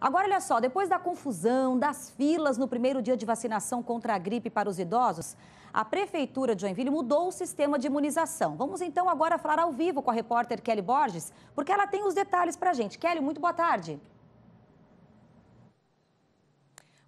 Agora, olha só, depois da confusão, das filas no primeiro dia de vacinação contra a gripe para os idosos, a Prefeitura de Joinville mudou o sistema de imunização. Vamos então agora falar ao vivo com a repórter Kelly Borges, porque ela tem os detalhes para a gente. Kelly, muito boa tarde.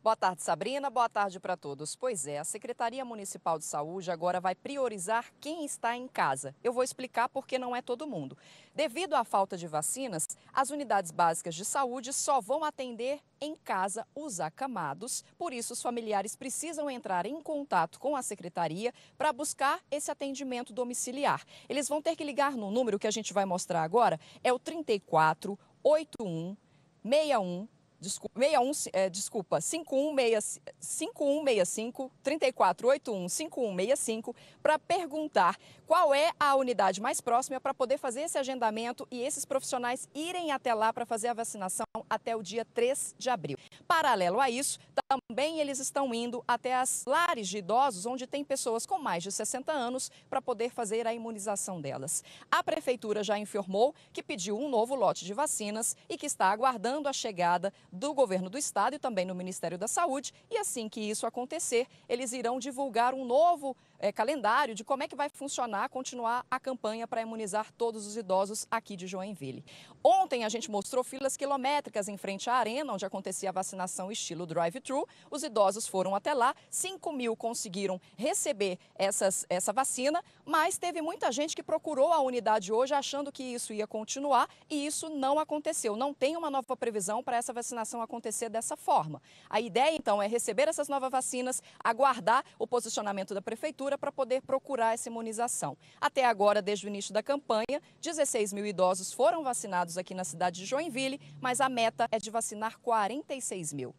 Boa tarde, Sabrina. Boa tarde para todos. Pois é, a Secretaria Municipal de Saúde agora vai priorizar quem está em casa. Eu vou explicar porque não é todo mundo. Devido à falta de vacinas, as unidades básicas de saúde só vão atender em casa os acamados. Por isso, os familiares precisam entrar em contato com a secretaria para buscar esse atendimento domiciliar. Eles vão ter que ligar no número que a gente vai mostrar agora, é o 348161 desculpa, 61, é, desculpa 5165 3481 5165 para perguntar qual é a unidade mais próxima para poder fazer esse agendamento e esses profissionais irem até lá para fazer a vacinação até o dia 3 de abril. Paralelo a isso, também eles estão indo até as lares de idosos onde tem pessoas com mais de 60 anos para poder fazer a imunização delas. A prefeitura já informou que pediu um novo lote de vacinas e que está aguardando a chegada do governo do estado e também no Ministério da Saúde. E assim que isso acontecer, eles irão divulgar um novo é, calendário de como é que vai funcionar, continuar a campanha para imunizar todos os idosos aqui de Joinville. Ontem a gente mostrou filas quilométricas em frente à arena, onde acontecia a vacinação estilo drive-thru. Os idosos foram até lá, 5 mil conseguiram receber essas, essa vacina, mas teve muita gente que procurou a unidade hoje achando que isso ia continuar e isso não aconteceu. Não tem uma nova previsão para essa vacinação vacinação acontecer dessa forma. A ideia, então, é receber essas novas vacinas, aguardar o posicionamento da Prefeitura para poder procurar essa imunização. Até agora, desde o início da campanha, 16 mil idosos foram vacinados aqui na cidade de Joinville, mas a meta é de vacinar 46 mil.